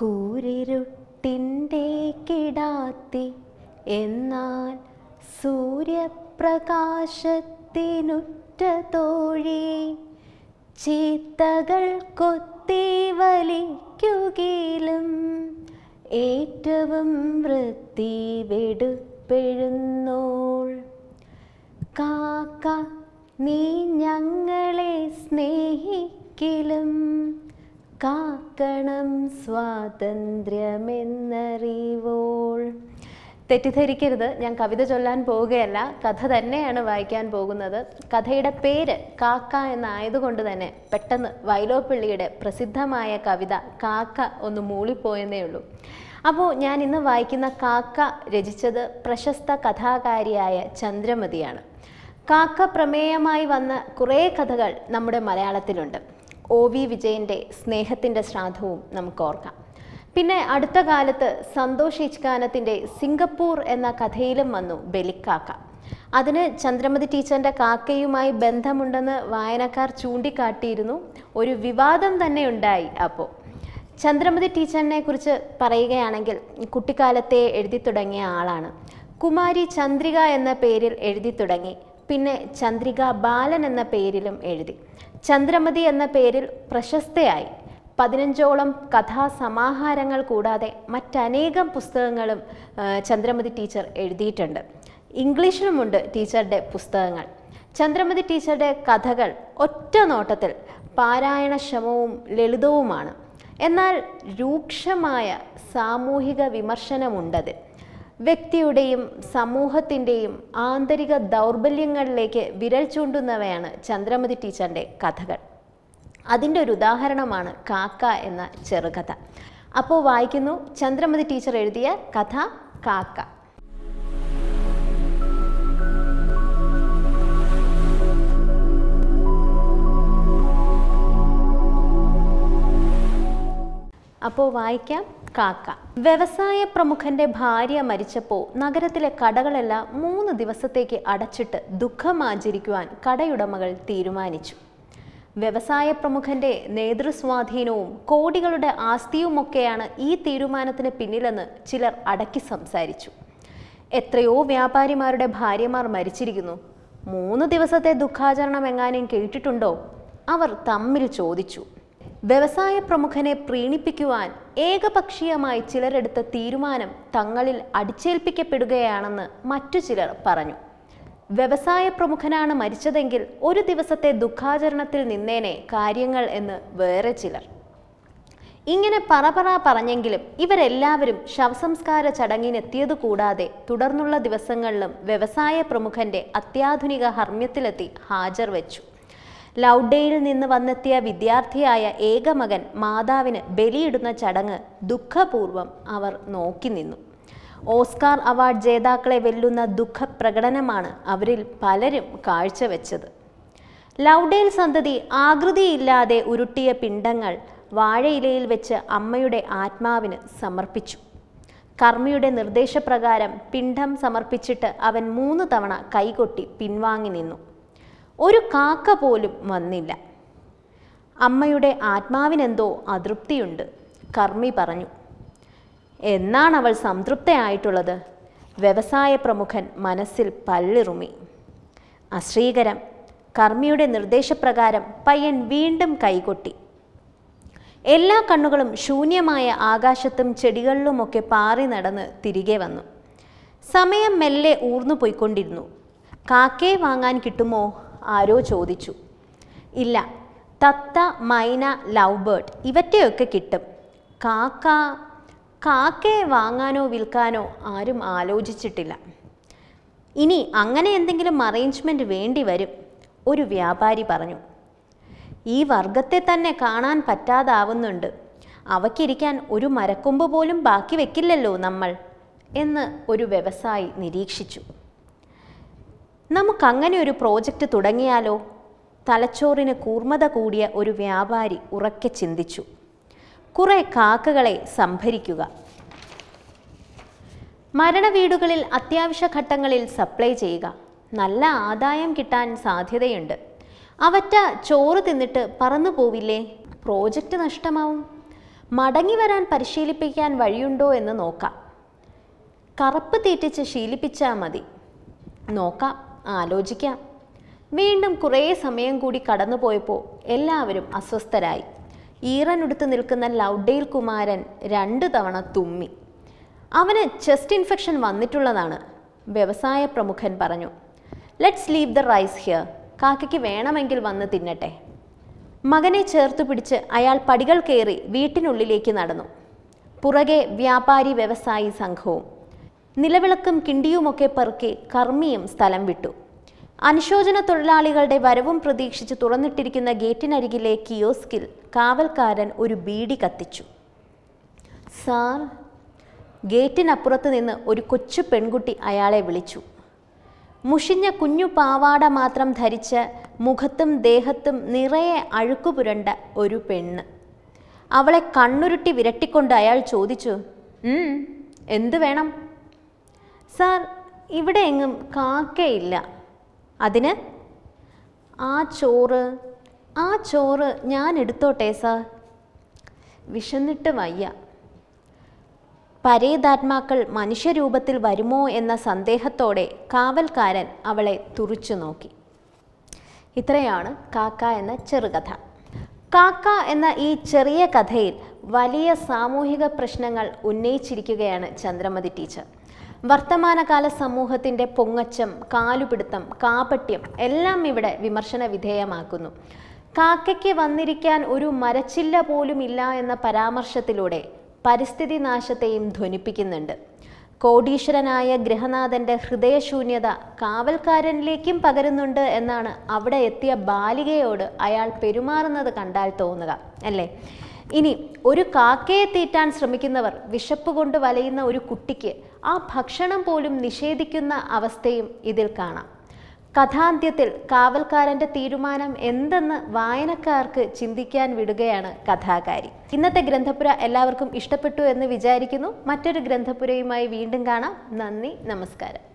കൂരിരുട്ടിൻ്റെ കിടാത്തി എന്നാൽ സൂര്യപ്രകാശത്തിനുറ്റതോഴി തോഴി ചീത്തകൾ കൊത്തി വലിക്കുകയിലും ഏറ്റവും വൃത്തി വെടുപ്പെഴുന്നോൾ കാക്ക നീ ഞങ്ങളെ സ്നേഹിക്കിലും കാക്കണം സ്വാതന്ത്ര്യമെന്നറിവോൾ തെറ്റിദ്ധരിക്കരുത് ഞാൻ കവിത ചൊല്ലാൻ പോവുകയല്ല കഥ തന്നെയാണ് വായിക്കാൻ പോകുന്നത് കഥയുടെ പേര് കാക്ക എന്നായതുകൊണ്ട് തന്നെ പെട്ടെന്ന് വൈലോപ്പിള്ളിയുടെ പ്രസിദ്ധമായ കവിത കാക്ക ഒന്ന് മൂളിപ്പോയെന്നേ ഉള്ളൂ അപ്പോൾ ഞാൻ ഇന്ന് വായിക്കുന്ന കാക്ക രചിച്ചത് പ്രശസ്ത കഥാകാരിയായ ചന്ദ്രമതിയാണ് കാക്ക പ്രമേയമായി വന്ന കുറേ കഥകൾ നമ്മുടെ മലയാളത്തിലുണ്ട് ഒ വി വിജയൻ്റെ സ്നേഹത്തിൻ്റെ ശ്രാദ്ധവും നമുക്ക് ഓർക്കാം പിന്നെ അടുത്ത കാലത്ത് സന്തോഷ് ഇച്ഛാനത്തിൻ്റെ സിംഗപ്പൂർ എന്ന കഥയിലും വന്നു ബലിക്കാക്ക അതിന് ചന്ദ്രമതി ടീച്ചറിൻ്റെ കാക്കയുമായി ബന്ധമുണ്ടെന്ന് വായനക്കാർ ചൂണ്ടിക്കാട്ടിയിരുന്നു ഒരു വിവാദം തന്നെ ഉണ്ടായി അപ്പോൾ ചന്ദ്രമതി ടീച്ചറിനെ കുറിച്ച് പറയുകയാണെങ്കിൽ കുട്ടിക്കാലത്തെ എഴുതി തുടങ്ങിയ ആളാണ് കുമാരി ചന്ദ്രിക എന്ന പേരിൽ എഴുതി തുടങ്ങി പിന്നെ ചന്ദ്രിക ബാലൻ എന്ന പേരിലും എഴുതി ചന്ദ്രമതി എന്ന പേരിൽ പ്രശസ്തയായി പതിനഞ്ചോളം കഥാസമാഹാരങ്ങൾ കൂടാതെ മറ്റനേകം പുസ്തകങ്ങളും ചന്ദ്രമതി ടീച്ചർ എഴുതിയിട്ടുണ്ട് ഇംഗ്ലീഷിലുമുണ്ട് ടീച്ചറുടെ പുസ്തകങ്ങൾ ചന്ദ്രമതി ടീച്ചറുടെ കഥകൾ ഒറ്റ നോട്ടത്തിൽ പാരായണക്ഷമവും ലളിതവുമാണ് എന്നാൽ രൂക്ഷമായ സാമൂഹിക വിമർശനമുണ്ടതിൽ വ്യക്തിയുടെയും സമൂഹത്തിൻ്റെയും ആന്തരിക ദൗർബല്യങ്ങളിലേക്ക് വിരൽ ചൂണ്ടുന്നവയാണ് ചന്ദ്രമതി ടീച്ചറിൻ്റെ കഥകൾ അതിൻ്റെ ഒരു ഉദാഹരണമാണ് കാക്ക എന്ന ചെറുകഥ അപ്പോൾ വായിക്കുന്നു ചന്ദ്രമതി ടീച്ചർ എഴുതിയ കഥ കാക്ക അപ്പോൾ വായിക്കാം കാക്ക വ്യവസായ പ്രമുഖന്റെ ഭാര്യ മരിച്ചപ്പോൾ നഗരത്തിലെ കടകളെല്ലാം മൂന്ന് ദിവസത്തേക്ക് അടച്ചിട്ട് ദുഃഖം ആചരിക്കുവാൻ കടയുടമകൾ തീരുമാനിച്ചു വ്യവസായ പ്രമുഖന്റെ നേതൃസ്വാധീനവും കോടികളുടെ ആസ്തിയുമൊക്കെയാണ് ഈ തീരുമാനത്തിന് പിന്നിലെന്ന് ചിലർ അടക്കി സംസാരിച്ചു എത്രയോ വ്യാപാരിമാരുടെ ഭാര്യമാർ മരിച്ചിരിക്കുന്നു മൂന്ന് ദിവസത്തെ ദുഃഖാചരണം എങ്ങാനും കേട്ടിട്ടുണ്ടോ അവർ തമ്മിൽ ചോദിച്ചു വ്യവസായ പ്രമുഖനെ പ്രീണിപ്പിക്കുവാൻ ഏകപക്ഷീയമായി ചിലരെടുത്ത തീരുമാനം തങ്ങളിൽ അടിച്ചേൽപ്പിക്കപ്പെടുകയാണെന്ന് മറ്റു ചിലർ പറഞ്ഞു വ്യവസായ പ്രമുഖനാണ് മരിച്ചതെങ്കിൽ ഒരു ദിവസത്തെ ദുഃഖാചരണത്തിൽ നിന്നേനെ കാര്യങ്ങൾ എന്ന് വേറെ ചിലർ ഇങ്ങനെ പറപറ പറഞ്ഞെങ്കിലും ഇവരെല്ലാവരും ശവസംസ്കാര ചടങ്ങിനെത്തിയത് കൂടാതെ തുടർന്നുള്ള ദിവസങ്ങളിലും വ്യവസായ പ്രമുഖന്റെ അത്യാധുനിക ഹർമ്മ്യത്തിലെത്തി ഹാജർ വെച്ചു ലൗഡയിൽ നിന്ന് വന്നെത്തിയ വിദ്യാർത്ഥിയായ ഏകമകൻ മാതാവിന് ബലിയിടുന്ന ചടങ്ങ് ദുഃഖപൂർവം അവർ നോക്കി നിന്നു ഓസ്കാർ അവാർഡ് ജേതാക്കളെ വെല്ലുന്ന ദുഃഖപ്രകടനമാണ് അവരിൽ പലരും കാഴ്ചവെച്ചത് ലൗഡേൽ സന്തതി ആകൃതിയില്ലാതെ ഉരുട്ടിയ പിണ്ടങ്ങൾ വാഴയിലയിൽ വെച്ച് അമ്മയുടെ ആത്മാവിന് സമർപ്പിച്ചു കർമ്മിയുടെ നിർദ്ദേശപ്രകാരം പിണ്ഡം സമർപ്പിച്ചിട്ട് അവൻ മൂന്ന് തവണ കൈകൊട്ടി പിൻവാങ്ങി നിന്നു ഒരു കാക്ക പോലും വന്നില്ല അമ്മയുടെ ആത്മാവിനെന്തോ അതൃപ്തിയുണ്ട് കർമ്മി പറഞ്ഞു എന്നാണ് അവൾ സംതൃപ്തയായിട്ടുള്ളത് വ്യവസായ പ്രമുഖൻ മനസ്സിൽ പല്ലിറുമി അശ്രീകരം കർമ്മിയുടെ നിർദ്ദേശപ്രകാരം പയ്യൻ വീണ്ടും കൈകൊട്ടി എല്ലാ കണ്ണുകളും ശൂന്യമായ ആകാശത്തും ചെടികളിലുമൊക്കെ പാറി നടന്ന് തിരികെ വന്നു സമയം മെല്ലെ ഊർന്നു പോയിക്കൊണ്ടിരുന്നു കാക്കയെ വാങ്ങാൻ കിട്ടുമോ ആരോ ചോദിച്ചു ഇല്ല തത്ത മൈന ലവ് ബേർഡ് ഇവറ്റയൊക്കെ കിട്ടും കാക്ക കാക്കയെ വാങ്ങാനോ വിൽക്കാനോ ആരും ആലോചിച്ചിട്ടില്ല ഇനി അങ്ങനെ എന്തെങ്കിലും അറേഞ്ച്മെൻറ്റ് വേണ്ടി വരും ഒരു വ്യാപാരി പറഞ്ഞു ഈ വർഗത്തെ തന്നെ കാണാൻ പറ്റാതാവുന്നുണ്ട് അവയ്ക്കിരിക്കാൻ ഒരു മരക്കൊമ്പ് പോലും ബാക്കി വെക്കില്ലല്ലോ നമ്മൾ എന്ന് ഒരു വ്യവസായി നിരീക്ഷിച്ചു നമുക്കങ്ങനെ ഒരു പ്രോജക്റ്റ് തുടങ്ങിയാലോ തലച്ചോറിന് കൂർമ്മത കൂടിയ ഒരു വ്യാപാരി ഉറക്കെ ചിന്തിച്ചു കുറേ കാക്കകളെ സംഭരിക്കുക മരണവീടുകളിൽ അത്യാവശ്യ ഘട്ടങ്ങളിൽ സപ്ലൈ ചെയ്യുക നല്ല ആദായം കിട്ടാൻ സാധ്യതയുണ്ട് അവറ്റ ചോറ് തിന്നിട്ട് പറന്നു പോവില്ലേ പ്രോജക്റ്റ് നഷ്ടമാവും മടങ്ങി വരാൻ പരിശീലിപ്പിക്കാൻ വഴിയുണ്ടോ എന്ന് നോക്കാം കറുപ്പ് തീറ്റിച്ച് ശീലിപ്പിച്ചാൽ മതി നോക്കാം ആലോചിക്കാം വീണ്ടും കുറേ സമയം കൂടി കടന്നുപോയപ്പോൾ എല്ലാവരും അസ്വസ്ഥരായി ഈറനെടുത്ത് നിൽക്കുന്ന ലൗഡെയിൽ കുമാരൻ രണ്ട് തവണ തുമ്മി അവന് ചെസ്റ്റ് ഇൻഫെക്ഷൻ വന്നിട്ടുള്ളതാണ് വ്യവസായ പ്രമുഖൻ പറഞ്ഞു let's leave the rice here കാക്കയ്ക്ക് വേണമെങ്കിൽ വന്ന് തിന്നട്ടെ മകനെ ചേർത്ത് പിടിച്ച് അയാൾ പടികൾ കയറി വീട്ടിനുള്ളിലേക്ക് നടന്നു പുറകെ വ്യാപാരി വ്യവസായി സംഘവും നിലവിളക്കും കിണ്ടിയുമൊക്കെ പെറുക്കി കർമ്മിയും സ്ഥലം വിട്ടു അനുശോചന തൊഴിലാളികളുടെ വരവും പ്രതീക്ഷിച്ച് തുറന്നിട്ടിരിക്കുന്ന ഗേറ്റിനരികിലെ കിയോസ്കിൽ കാവൽക്കാരൻ ഒരു ബീഡി കത്തിച്ചു സാർ ഗേറ്റിനപ്പുറത്ത് നിന്ന് ഒരു കൊച്ചു പെൺകുട്ടി അയാളെ വിളിച്ചു മുഷിഞ്ഞ കുഞ്ഞു പാവാട മാത്രം ധരിച്ച മുഖത്തും ദേഹത്തും നിറയെ അഴുക്കുപുരണ്ട ഒരു പെണ്ണ് അവളെ കണ്ണുരുട്ടി വിരട്ടിക്കൊണ്ട് അയാൾ ചോദിച്ചു എന്ത് വേണം സാർ ഇവിടെ എങ്ങും കാക്കയില്ല അതിന് ആ ചോറ് ആ ചോറ് ഞാൻ എടുത്തോട്ടെ സാർ വിശന്നിട്ട് വയ്യ പരേതാത്മാക്കൾ മനുഷ്യരൂപത്തിൽ വരുമോ എന്ന സന്ദേഹത്തോടെ കാവൽക്കാരൻ അവളെ തുറിച്ചു നോക്കി ഇത്രയാണ് കാക്ക എന്ന ചെറുകഥ കാക്ക എന്ന ഈ ചെറിയ കഥയിൽ വലിയ സാമൂഹിക പ്രശ്നങ്ങൾ ഉന്നയിച്ചിരിക്കുകയാണ് ചന്ദ്രമതി ടീച്ചർ വർത്തമാനകാല സമൂഹത്തിൻ്റെ പൊങ്ങച്ചം കാലുപിടുത്തം കാപട്യം എല്ലാം ഇവിടെ വിമർശന വിധേയമാക്കുന്നു കാക്കയ്ക്ക് വന്നിരിക്കാൻ ഒരു മരച്ചില്ല പോലും ഇല്ല എന്ന പരാമർശത്തിലൂടെ പരിസ്ഥിതി നാശത്തെയും ധ്വനിപ്പിക്കുന്നുണ്ട് കോടീശ്വരനായ ഗൃഹനാഥന്റെ ഹൃദയശൂന്യത കാവൽക്കാരനിലേക്കും പകരുന്നുണ്ട് എന്നാണ് അവിടെ എത്തിയ ബാലികയോട് അയാൾ പെരുമാറുന്നത് കണ്ടാൽ തോന്നുക അല്ലേ ഇനി ഒരു കാക്കയെ തീറ്റാൻ ശ്രമിക്കുന്നവർ വിശപ്പ് കൊണ്ട് വലയുന്ന ഒരു കുട്ടിക്ക് ആ ഭക്ഷണം പോലും നിഷേധിക്കുന്ന അവസ്ഥയും ഇതിൽ കാണാം കഥാന്ത്യത്തിൽ കാവൽക്കാരൻ്റെ തീരുമാനം എന്തെന്ന് വായനക്കാർക്ക് ചിന്തിക്കാൻ വിടുകയാണ് കഥാകാരി ഇന്നത്തെ ഗ്രന്ഥപുര എല്ലാവർക്കും ഇഷ്ടപ്പെട്ടു എന്ന് വിചാരിക്കുന്നു മറ്റൊരു ഗ്രന്ഥപുരയുമായി വീണ്ടും കാണാം നന്ദി നമസ്കാരം